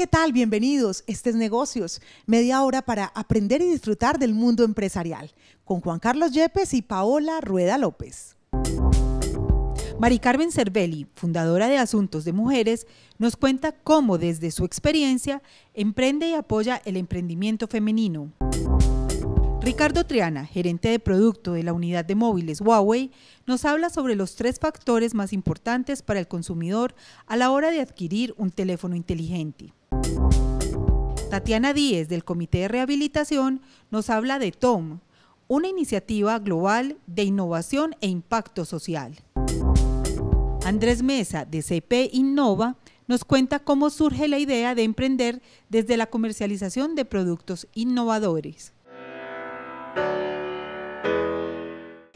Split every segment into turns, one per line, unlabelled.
¿qué tal? Bienvenidos. a este es Negocios, media hora para aprender y disfrutar del mundo empresarial, con Juan Carlos Yepes y Paola Rueda López. Mari Carmen Cervelli, fundadora de Asuntos de Mujeres, nos cuenta cómo desde su experiencia emprende y apoya el emprendimiento femenino. Ricardo Triana, gerente de producto de la unidad de móviles Huawei, nos habla sobre los tres factores más importantes para el consumidor a la hora de adquirir un teléfono inteligente. Tatiana Díez del Comité de Rehabilitación nos habla de TOM, una iniciativa global de innovación e impacto social. Andrés Mesa de CP Innova nos cuenta cómo surge la idea de emprender desde la comercialización de productos innovadores.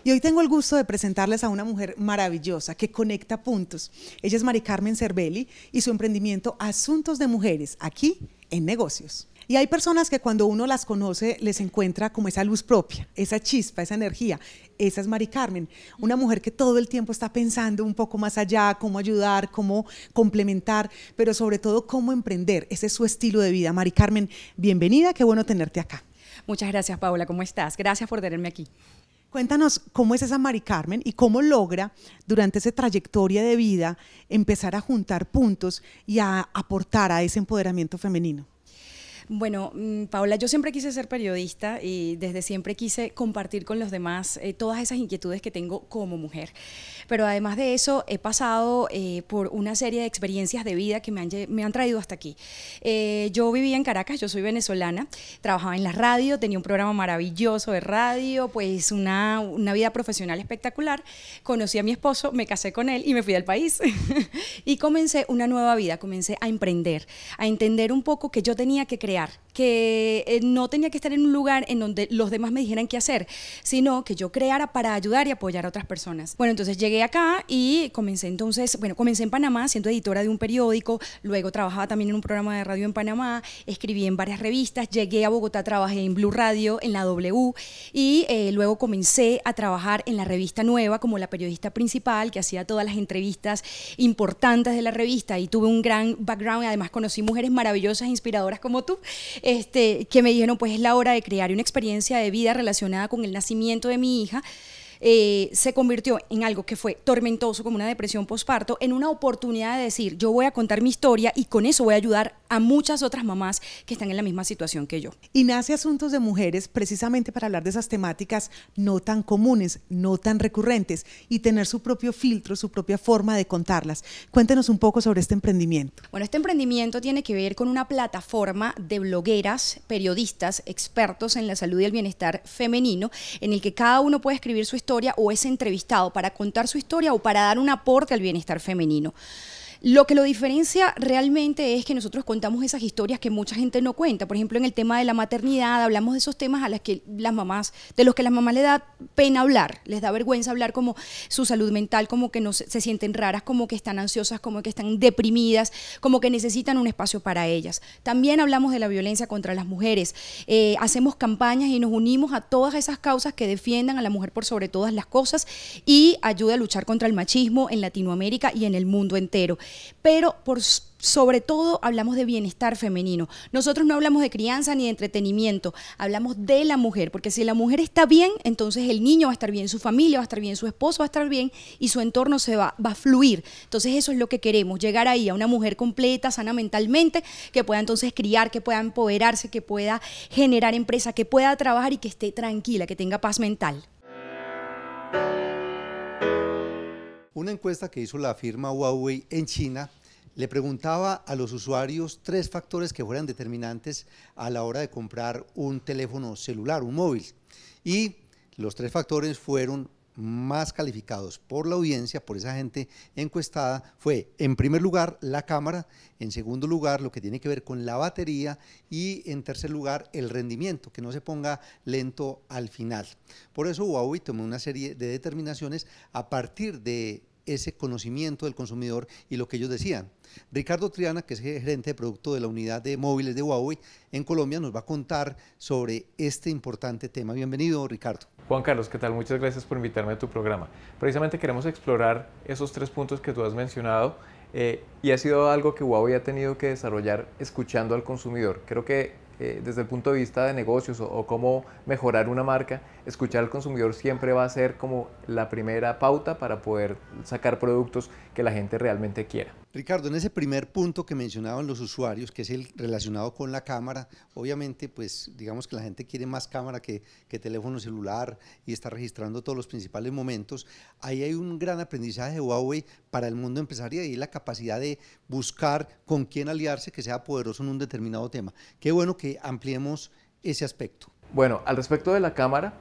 Y hoy tengo el gusto de presentarles a una mujer maravillosa que conecta puntos. Ella es Mari Carmen Cervelli y su emprendimiento Asuntos de Mujeres, aquí en Negocios. Y hay personas que cuando uno las conoce les encuentra como esa luz propia, esa chispa, esa energía. Esa es Mari Carmen, una mujer que todo el tiempo está pensando un poco más allá, cómo ayudar, cómo complementar, pero sobre todo cómo emprender. Ese es su estilo de vida. Mari Carmen, bienvenida, qué bueno tenerte acá.
Muchas gracias, Paula. ¿Cómo estás? Gracias por tenerme aquí.
Cuéntanos cómo es esa Mari Carmen y cómo logra durante esa trayectoria de vida empezar a juntar puntos y a aportar a ese empoderamiento femenino.
Bueno, mm, Paula, yo siempre quise ser periodista y desde siempre quise compartir con los demás eh, todas esas inquietudes que tengo como mujer. Pero además de eso, he pasado eh, por una serie de experiencias de vida que me han, traído hasta aquí. Eh, yo vivía en Caracas, yo soy venezolana, trabajaba en la radio, tenía un programa maravilloso de radio, pues una, una vida profesional espectacular. Conocí a mi esposo, me casé con él y me fui al país. y comencé una nueva vida, comencé a emprender, a entender un poco que yo tenía que crear que eh, no tenía que estar en un lugar en donde los demás me dijeran qué hacer, sino que yo creara para ayudar y apoyar a otras personas. Bueno, entonces llegué acá y comencé entonces, bueno, comencé en Panamá siendo editora de un periódico, luego trabajaba también en un programa de radio en Panamá, escribí en varias revistas, llegué a Bogotá, trabajé en Blue Radio, en la W y eh, luego comencé a trabajar en la revista nueva como la periodista principal que hacía todas las entrevistas importantes de la revista y tuve un gran background, y además conocí mujeres maravillosas, e inspiradoras como tú este, que me dijeron, pues es la hora de crear una experiencia de vida relacionada con el nacimiento de mi hija. Eh, se convirtió en algo que fue tormentoso como una depresión postparto, en una oportunidad de decir, yo voy a contar mi historia y con eso voy a ayudar a muchas otras mamás que están en la misma
situación que yo. Y nace Asuntos de Mujeres precisamente para hablar de esas temáticas no tan comunes, no tan recurrentes y tener su propio filtro, su propia forma de contarlas. Cuéntenos un poco sobre este emprendimiento.
Bueno, este emprendimiento tiene que ver con una plataforma de blogueras, periodistas, expertos en la salud y el bienestar femenino, en el que cada uno puede escribir su historia o es entrevistado para contar su historia o para dar un aporte al bienestar femenino. Lo que lo diferencia realmente es que nosotros contamos esas historias que mucha gente no cuenta. Por ejemplo, en el tema de la maternidad hablamos de esos temas a las que las mamás, de los que las mamás le da pena hablar, les da vergüenza hablar como su salud mental, como que no se, sienten raras, como que están ansiosas, como que están deprimidas, como que necesitan un espacio para ellas. También hablamos de la violencia contra las mujeres. Eh, hacemos campañas y nos unimos a todas esas causas que defiendan a la mujer por sobre todas las cosas y ayuda a luchar contra el machismo en Latinoamérica y en el mundo entero pero sobre todo hablamos de bienestar femenino. Nosotros no hablamos de crianza ni de entretenimiento, hablamos de la mujer, porque si la mujer está bien, entonces el niño va a estar bien, su familia va a estar bien, su esposo va a estar bien y su entorno se va, va a fluir. Entonces eso es lo que queremos, llegar ahí a una mujer completa, sana mentalmente, que pueda entonces criar, que pueda empoderarse, que pueda generar empresa, que pueda trabajar y que esté tranquila, que tenga paz mental.
Una encuesta que hizo la firma Huawei en China le preguntaba a los usuarios tres factores que fueran determinantes a la hora de comprar un teléfono celular, un móvil. Y los tres factores fueron más calificados por la audiencia, por esa gente encuestada, fue en primer lugar la cámara, en segundo lugar lo que tiene que ver con la batería y en tercer lugar el rendimiento, que no se ponga lento al final. Por eso Huawei tomó una serie de determinaciones a partir de ese conocimiento del consumidor y lo que ellos decían. Ricardo Triana, que es gerente de producto de la unidad de móviles de Huawei en Colombia, nos va a contar sobre este importante tema. Bienvenido, Ricardo. Juan Carlos,
¿qué tal? Muchas gracias por invitarme a tu programa. Precisamente queremos explorar esos tres puntos que tú has mencionado eh, y ha sido algo que Huawei ha tenido que desarrollar escuchando al consumidor. Creo que eh, desde el punto de vista de negocios o cómo mejorar una marca, escuchar al consumidor siempre va a ser como la primera pauta para poder sacar productos que la gente realmente quiera.
Ricardo, en ese primer punto que mencionaban los usuarios, que es el relacionado con la cámara, obviamente pues digamos que la gente quiere más cámara que, que teléfono celular y está registrando todos los principales momentos, ahí hay un gran aprendizaje de Huawei para el mundo empresarial y la capacidad de buscar con quién aliarse que sea poderoso en un determinado tema. Qué bueno que
ampliemos ese aspecto. Bueno, al respecto de la cámara,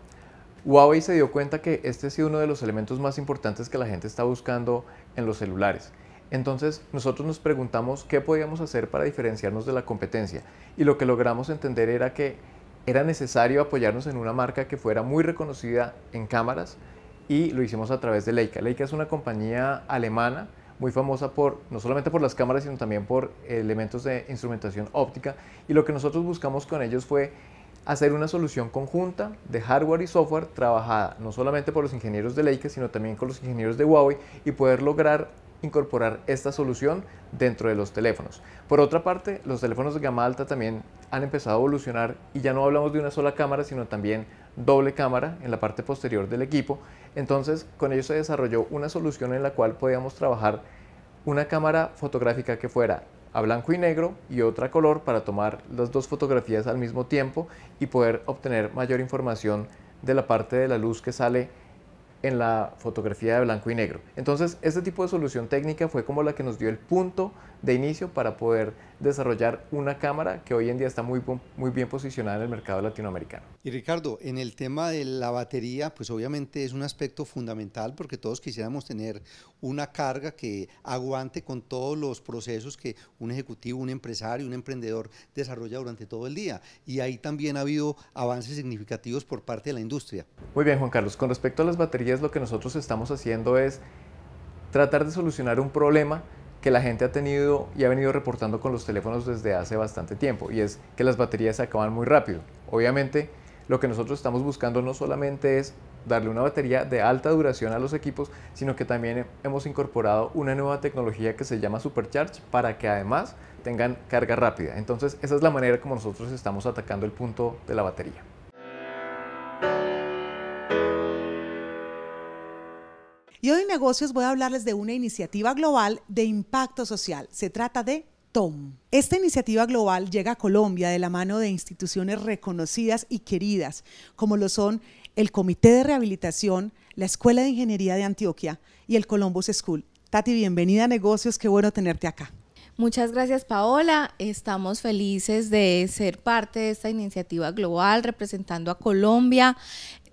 Huawei se dio cuenta que este ha sido uno de los elementos más importantes que la gente está buscando en los celulares. Entonces nosotros nos preguntamos qué podíamos hacer para diferenciarnos de la competencia y lo que logramos entender era que era necesario apoyarnos en una marca que fuera muy reconocida en cámaras y lo hicimos a través de Leica. Leica es una compañía alemana muy famosa por no solamente por las cámaras sino también por elementos de instrumentación óptica y lo que nosotros buscamos con ellos fue hacer una solución conjunta de hardware y software trabajada no solamente por los ingenieros de Leica, sino también con los ingenieros de Huawei y poder lograr incorporar esta solución dentro de los teléfonos. Por otra parte, los teléfonos de gama alta también han empezado a evolucionar y ya no hablamos de una sola cámara, sino también doble cámara en la parte posterior del equipo. Entonces, con ello se desarrolló una solución en la cual podíamos trabajar una cámara fotográfica que fuera a blanco y negro y otra color para tomar las dos fotografías al mismo tiempo y poder obtener mayor información de la parte de la luz que sale en la fotografía de blanco y negro. Entonces, este tipo de solución técnica fue como la que nos dio el punto de inicio para poder desarrollar una cámara que hoy en día está muy, muy bien posicionada en el mercado latinoamericano.
Y Ricardo, en el tema de la batería, pues obviamente es un aspecto fundamental porque todos quisiéramos tener una carga que aguante con todos los procesos que un ejecutivo, un empresario, un emprendedor desarrolla durante todo el día.
Y ahí también ha habido avances significativos por parte de la industria. Muy bien, Juan Carlos. Con respecto a las baterías, lo que nosotros estamos haciendo es tratar de solucionar un problema que la gente ha tenido y ha venido reportando con los teléfonos desde hace bastante tiempo, y es que las baterías se acaban muy rápido. Obviamente, lo que nosotros estamos buscando no solamente es darle una batería de alta duración a los equipos, sino que también hemos incorporado una nueva tecnología que se llama Supercharge para que además tengan carga rápida. Entonces, esa es la manera como nosotros estamos atacando el punto de la batería.
Y hoy en negocios voy a hablarles de una iniciativa global de impacto social. Se trata de TOM. Esta iniciativa global llega a Colombia de la mano de instituciones reconocidas y queridas, como lo son el Comité de Rehabilitación, la Escuela de Ingeniería de Antioquia y el Columbus School. Tati, bienvenida a Negocios, qué bueno tenerte acá.
Muchas gracias Paola, estamos felices de ser parte de esta iniciativa global representando a Colombia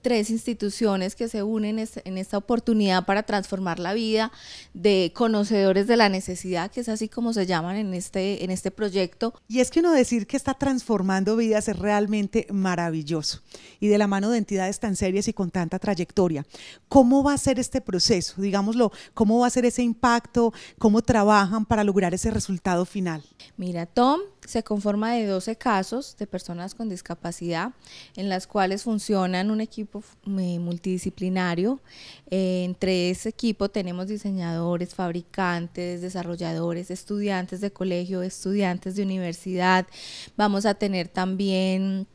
tres instituciones que se unen en esta oportunidad para transformar la vida de conocedores de la necesidad,
que es así como se llaman en este, en este proyecto. Y es que uno decir que está transformando vidas es realmente maravilloso y de la mano de entidades tan serias y con tanta trayectoria. ¿Cómo va a ser este proceso? Digámoslo, ¿cómo va a ser ese impacto? ¿Cómo trabajan para lograr ese resultado final? Mira, Tom, se conforma de 12 casos de
personas con discapacidad en las cuales funcionan un equipo eh, multidisciplinario. Eh, entre ese equipo tenemos diseñadores, fabricantes, desarrolladores, estudiantes de colegio, estudiantes de universidad. Vamos a tener también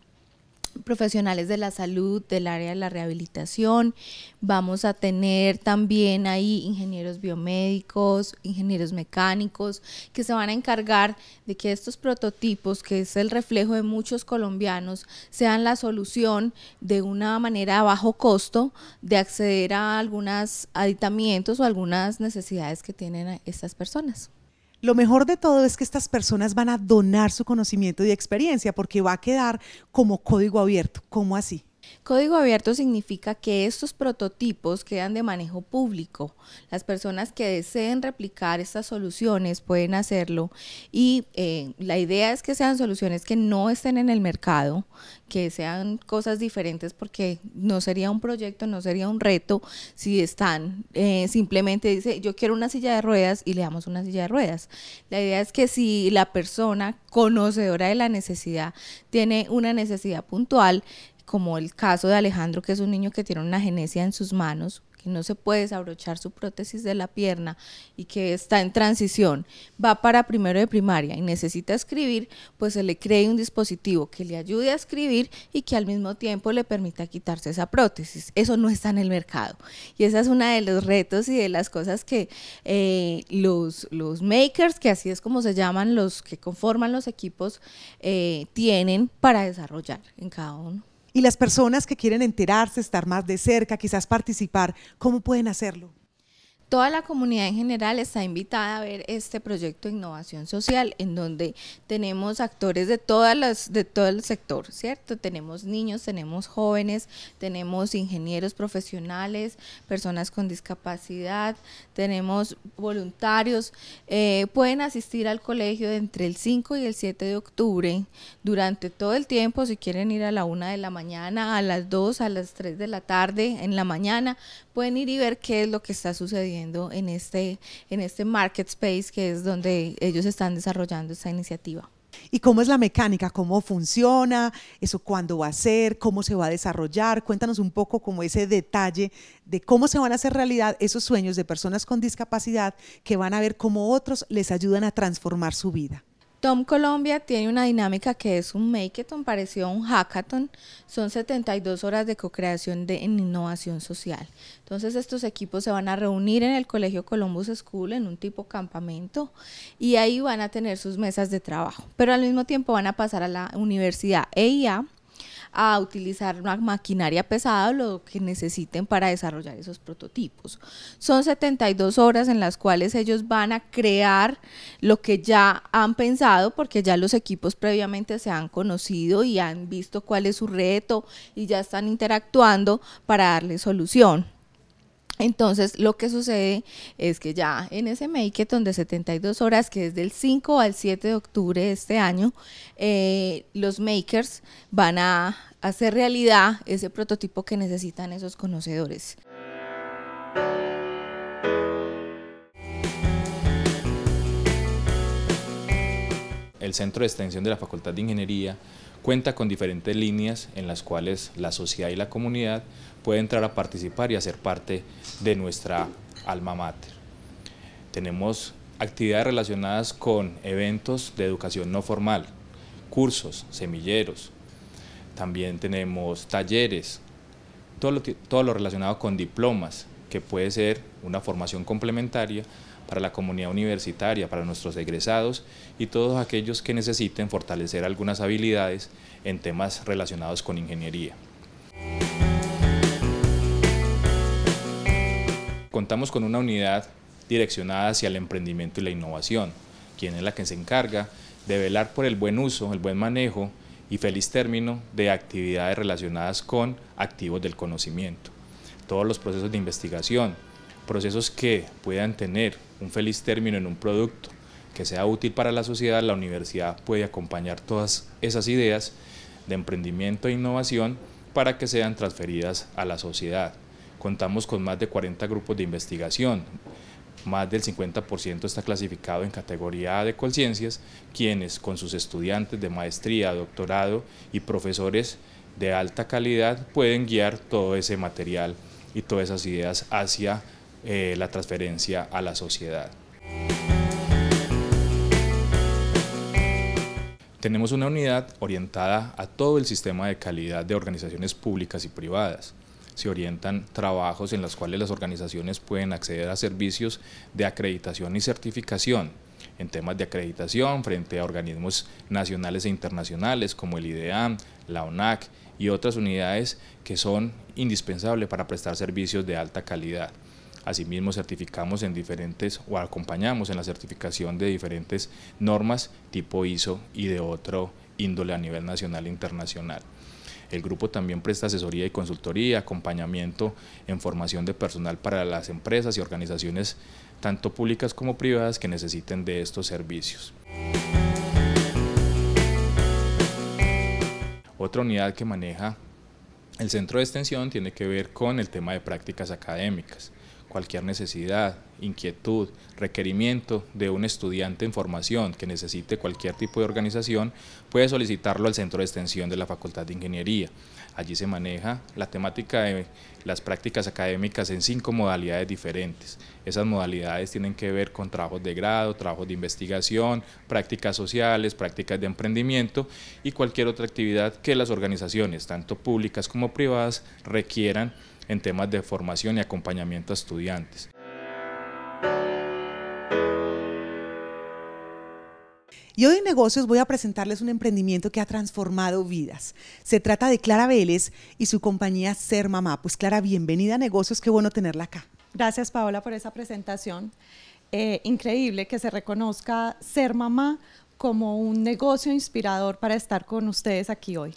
profesionales de la salud, del área de la rehabilitación, vamos a tener también ahí ingenieros biomédicos, ingenieros mecánicos, que se van a encargar de que estos prototipos, que es el reflejo de muchos colombianos, sean la solución de una manera a bajo costo de acceder a algunos aditamientos o algunas necesidades que tienen estas personas.
Lo mejor de todo es que estas personas van a donar su conocimiento y experiencia porque va a quedar como código abierto. ¿Cómo así?
Código abierto significa que estos prototipos quedan de manejo público. Las personas que deseen replicar estas soluciones pueden hacerlo y eh, la idea es que sean soluciones que no estén en el mercado, que sean cosas diferentes porque no sería un proyecto, no sería un reto si están eh, simplemente dice yo quiero una silla de ruedas y le damos una silla de ruedas. La idea es que si la persona conocedora de la necesidad tiene una necesidad puntual, como el caso de Alejandro, que es un niño que tiene una genesia en sus manos, que no se puede desabrochar su prótesis de la pierna y que está en transición, va para primero de primaria y necesita escribir, pues se le cree un dispositivo que le ayude a escribir y que al mismo tiempo le permita quitarse esa prótesis. Eso no está en el mercado. Y esa es una de los retos y de las cosas que eh, los, makers, que así es como se llaman los que conforman los equipos, eh, tienen para
desarrollar en cada uno. Y las personas que quieren enterarse, estar más de cerca, quizás participar, ¿cómo pueden hacerlo?
toda la comunidad en general está invitada a ver este proyecto de innovación social en donde tenemos actores de todas las de todo el sector, ¿cierto? Tenemos niños, tenemos jóvenes, tenemos ingenieros profesionales, personas con discapacidad, tenemos voluntarios. Eh, pueden asistir al colegio entre el 5 y el 7 de octubre durante todo el tiempo, si quieren ir a la 1 de la mañana, a las 2, a las 3 de la tarde, en la mañana, pueden ir y ver qué es lo que está sucediendo en este, en este market space que es
donde ellos están desarrollando esta iniciativa. ¿Y cómo es la mecánica? ¿Cómo funciona? ¿Eso cuándo va a ser? ¿Cómo se va a desarrollar? Cuéntanos un poco como ese detalle de cómo se van a hacer realidad esos sueños de personas con discapacidad que van a ver cómo otros les ayudan a transformar su vida.
Tom Colombia tiene una dinámica que es un makeathon, parecido a un hackathon. Son 72 horas de co-creación en innovación social. Entonces estos equipos se van a reunir en el Colegio Columbus School en un tipo campamento y ahí van a tener sus mesas de trabajo. Pero al mismo tiempo van a pasar a la Universidad EIA a utilizar una maquinaria pesada o lo que necesiten para desarrollar esos prototipos. Son 72 horas en las cuales ellos van a crear lo que ya han pensado porque ya los equipos previamente se han conocido y han visto cuál es su reto y ya están interactuando para darle solución. Entonces, lo que sucede es que ya en ese make Makeathon de 72 horas, que es del 5 al 7 de octubre de este año, eh, los makers van a hacer realidad ese prototipo que necesitan esos conocedores.
el Centro de Extensión de la Facultad de Ingeniería cuenta con diferentes líneas en las cuales la sociedad y la comunidad puede entrar a participar y hacer parte de nuestra alma mater. Tenemos actividades relacionadas con eventos de educación no formal, cursos, semilleros, también tenemos talleres, todo lo relacionado con diplomas, que puede ser una formación complementaria para la comunidad universitaria, para nuestros egresados y todos aquellos que necesiten fortalecer algunas habilidades en temas relacionados con ingeniería. Contamos con una unidad direccionada hacia el emprendimiento y la innovación, quien es la que se encarga de velar por el buen uso, el buen manejo y feliz término de actividades relacionadas con activos del conocimiento. Todos los procesos de investigación, procesos que puedan tener un feliz término en un producto que sea útil para la sociedad, la universidad puede acompañar todas esas ideas de emprendimiento e innovación para que sean transferidas a la sociedad. Contamos con más de 40 grupos de investigación, más del 50% está clasificado en categoría A de Colciencias, quienes con sus estudiantes de maestría, doctorado y profesores de alta calidad pueden guiar todo ese material y todas esas ideas hacia eh, la transferencia a la sociedad. Tenemos una unidad orientada a todo el sistema de calidad de organizaciones públicas y privadas. Se orientan trabajos en los cuales las organizaciones pueden acceder a servicios de acreditación y certificación en temas de acreditación frente a organismos nacionales e internacionales como el IDEAM, la ONAC y otras unidades que son indispensables para prestar servicios de alta calidad. Asimismo, certificamos en diferentes o acompañamos en la certificación de diferentes normas tipo ISO y de otro índole a nivel nacional e internacional. El grupo también presta asesoría y consultoría, acompañamiento en formación de personal para las empresas y organizaciones tanto públicas como privadas que necesiten de estos servicios. Otra unidad que maneja el centro de extensión tiene que ver con el tema de prácticas académicas cualquier necesidad, inquietud, requerimiento de un estudiante en formación que necesite cualquier tipo de organización, puede solicitarlo al Centro de Extensión de la Facultad de Ingeniería. Allí se maneja la temática de las prácticas académicas en cinco modalidades diferentes. Esas modalidades tienen que ver con trabajos de grado, trabajos de investigación, prácticas sociales, prácticas de emprendimiento y cualquier otra actividad que las organizaciones, tanto públicas como privadas, requieran en temas de formación y acompañamiento a estudiantes.
Y hoy en negocios voy a presentarles un emprendimiento que ha transformado vidas. Se trata de Clara Vélez y su compañía Ser Mamá. Pues Clara, bienvenida a negocios, qué bueno tenerla acá.
Gracias Paola por esa presentación. Eh, increíble que se reconozca Ser Mamá como un negocio inspirador para estar con ustedes aquí hoy.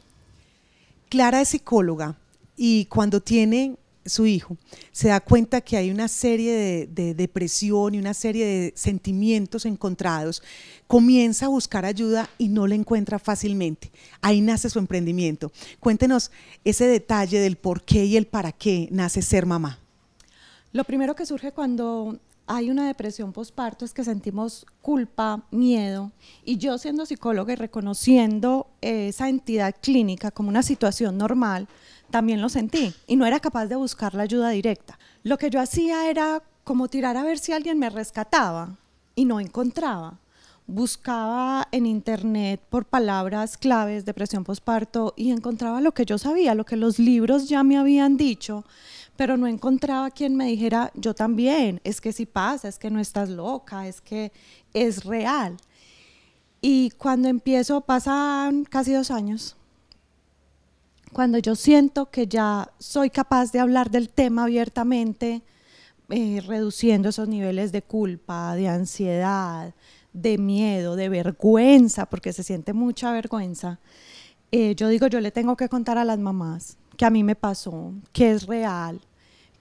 Clara es psicóloga, y cuando tiene su hijo, se da cuenta que hay una serie de, depresión y una serie de sentimientos encontrados, comienza a buscar ayuda y no la encuentra fácilmente. Ahí nace su emprendimiento. Cuéntenos ese detalle del por qué y el para qué nace ser mamá.
Lo primero que surge cuando hay una depresión postparto es que sentimos culpa, miedo. Y yo siendo psicóloga y reconociendo esa entidad clínica como una situación normal, también lo sentí y no era capaz de buscar la ayuda directa. Lo que yo hacía era como tirar a ver si alguien me rescataba y no encontraba. Buscaba en internet por palabras claves depresión postparto, y encontraba lo que yo sabía, lo que los libros ya me habían dicho, pero no encontraba quien me dijera, yo también, es que si pasa, es que no estás loca, es que es real. Y cuando empiezo, pasan casi dos años cuando yo siento que ya soy capaz de hablar del tema abiertamente, eh, reduciendo esos niveles de culpa, de ansiedad, de miedo, de vergüenza, porque se siente mucha vergüenza, eh, yo digo, yo le tengo que contar a las mamás que a mí me pasó, que es real,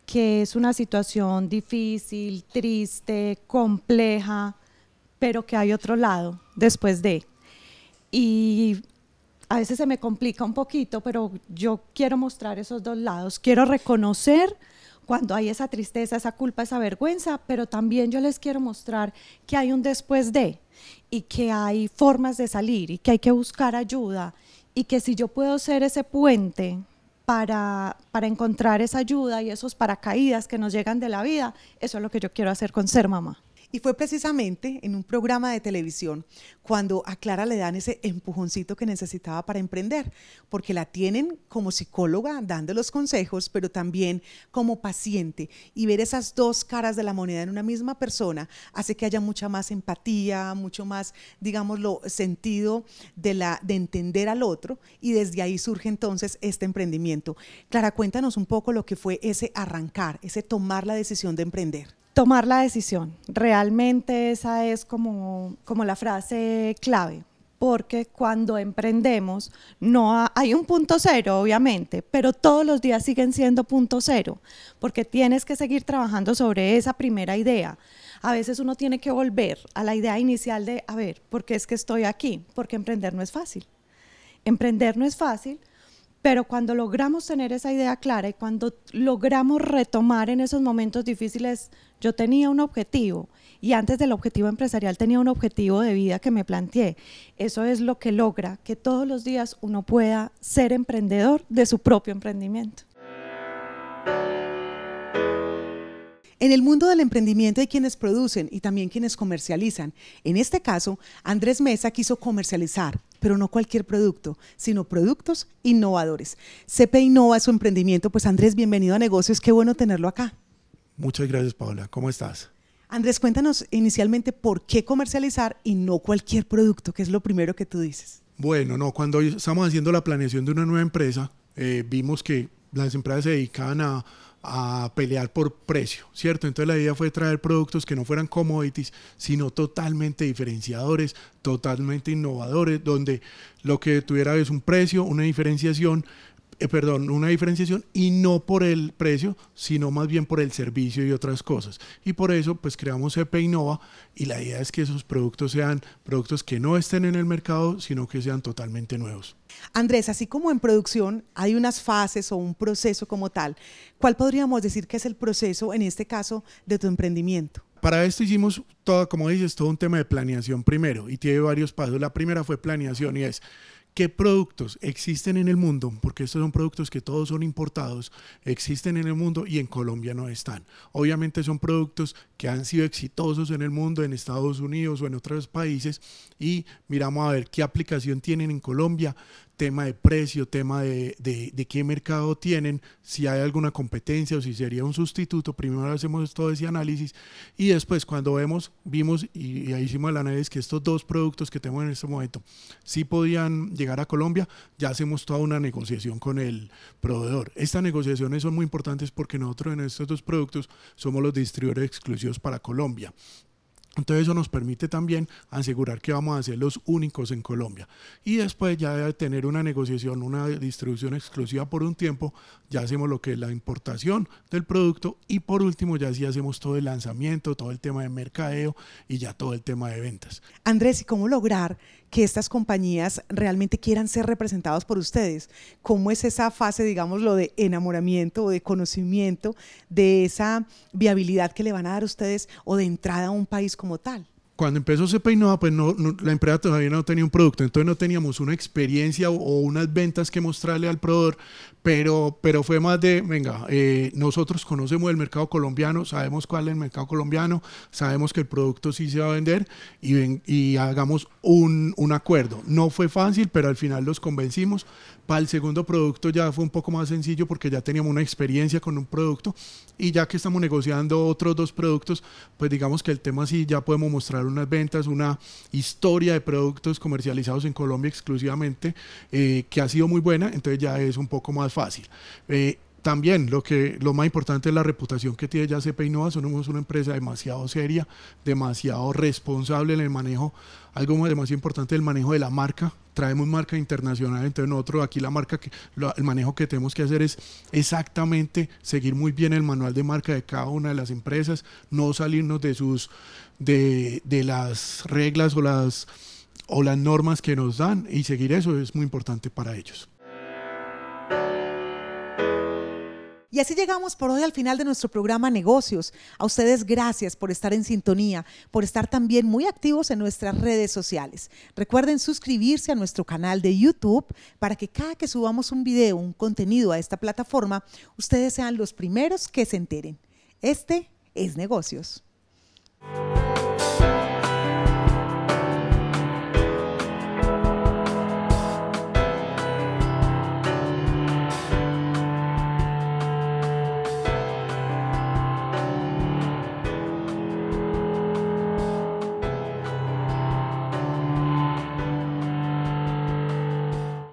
que es una situación difícil, triste, compleja, pero que hay otro lado después de. Y a veces se me complica un poquito, pero yo quiero mostrar esos dos lados. Quiero reconocer cuando hay esa tristeza, esa culpa, esa vergüenza, pero también yo les quiero mostrar que hay un después de y que hay formas de salir y que hay que buscar ayuda y que si yo puedo ser ese puente para, para encontrar esa ayuda y esos paracaídas
que nos llegan de la vida, eso es lo que yo quiero hacer con ser mamá. Y fue precisamente en un programa de televisión cuando a Clara le dan ese empujoncito que necesitaba para emprender, porque la tienen como psicóloga dando los consejos, pero también como paciente. Y ver esas dos caras de la moneda en una misma persona hace que haya mucha más empatía, mucho más, digámoslo, sentido de, la, de entender al otro. Y desde ahí surge entonces este emprendimiento. Clara, cuéntanos un poco lo que fue ese arrancar, ese tomar la decisión de emprender
tomar la decisión. Realmente esa es como, la frase clave, porque cuando emprendemos no hay un punto cero, obviamente, pero todos los días siguen siendo punto cero, porque tienes que seguir trabajando sobre esa primera idea. A veces uno tiene que volver a la idea inicial de, a ver, ¿por qué es que estoy aquí? Porque emprender no es fácil. Emprender no es fácil pero cuando logramos tener esa idea clara y cuando logramos retomar en esos momentos difíciles, yo tenía un objetivo y antes del objetivo empresarial tenía un objetivo de vida que me planteé. Eso es lo que logra que todos los días uno pueda
ser emprendedor de su propio emprendimiento. En el mundo del emprendimiento hay quienes producen y también quienes comercializan. En este caso, Andrés Mesa quiso comercializar, pero no cualquier producto, sino productos innovadores. CP Innova su emprendimiento. Pues Andrés, bienvenido a Negocios, qué bueno tenerlo acá.
Muchas gracias, Paula. ¿Cómo estás?
Andrés, cuéntanos inicialmente por qué comercializar
y no cualquier producto, que es lo primero que tú dices. Bueno, no, cuando estamos haciendo la planeación de una nueva empresa, eh, vimos que las empresas se dedicaban a a pelear por precio, ¿cierto? Entonces la idea fue traer productos que no fueran commodities, sino totalmente diferenciadores, totalmente innovadores, donde lo que tuviera es un precio, una diferenciación, eh, perdón, una diferenciación y no por el precio, sino más bien por el servicio y otras cosas. Y por eso, pues creamos EP Innova y la idea es que esos productos sean productos que no estén en el mercado, sino que sean totalmente nuevos.
Andrés, así como en producción hay unas fases o un proceso como tal, ¿cuál podríamos decir que es el proceso en este caso de tu emprendimiento?
Para esto hicimos todo, como dices, todo un tema de planeación primero y tiene varios pasos. La primera fue planeación y es qué productos existen en el mundo, porque estos son productos que todos son importados, existen en el mundo y en Colombia no están. Obviamente son productos que han sido exitosos en el mundo, en Estados Unidos o en otros países, y miramos a ver qué aplicación tienen en Colombia, tema de precio, tema de, qué mercado tienen, si hay alguna competencia o si sería un sustituto. Primero hacemos todo ese análisis y después cuando vemos, vimos y, ahí hicimos el análisis que estos dos productos que tenemos en este momento sí podían llegar a Colombia, ya hacemos toda una negociación con el proveedor. Estas negociaciones son muy importantes porque nosotros en estos dos productos somos los distribuidores exclusivos para Colombia. Entonces eso nos permite también asegurar que vamos a ser los únicos en Colombia. Y después ya de tener una negociación, una distribución exclusiva por un tiempo, ya hacemos lo que es la importación del producto y por último ya sí hacemos todo el lanzamiento, todo el tema de mercadeo y ya todo el tema de ventas.
Andrés, ¿y cómo lograr que estas compañías realmente quieran ser representadas por ustedes. ¿Cómo es esa fase, digamos, lo de enamoramiento o de conocimiento de esa viabilidad que le van a dar ustedes o de entrada a un país como tal?
cuando empezó se Innova, pues no, la empresa todavía no tenía un producto, entonces no teníamos una experiencia o, unas ventas que mostrarle al proveedor, pero, pero fue más de, venga, eh, nosotros conocemos el mercado colombiano, sabemos cuál es el mercado colombiano, sabemos que el producto sí se va a vender y, y hagamos un, un acuerdo. No fue fácil, pero al final los convencimos, para el segundo producto ya fue un poco más sencillo porque ya teníamos una experiencia con un producto y ya que estamos negociando otros dos productos, pues digamos que el tema sí ya podemos mostrar unas ventas, una historia de productos comercializados en Colombia exclusivamente eh, que ha sido muy buena, entonces ya es un poco más fácil. Eh, también lo, que, lo más importante es la reputación que tiene ya CP Innova. Somos una empresa demasiado seria, demasiado responsable en el manejo. Algo más importante el manejo de la marca. Traemos marca internacional, entonces nosotros aquí la marca, que, el manejo que tenemos que hacer es exactamente seguir muy bien el manual de marca de cada una de las empresas, no salirnos de sus, de, de las reglas o las, o las normas que nos dan y seguir eso es muy importante para ellos.
Y así llegamos por hoy al final de nuestro programa Negocios. A ustedes gracias por estar en sintonía, por estar también muy activos en nuestras redes sociales. Recuerden suscribirse a nuestro canal de YouTube para que cada que subamos un video, un contenido a esta plataforma, ustedes sean los primeros que se enteren. Este es Negocios.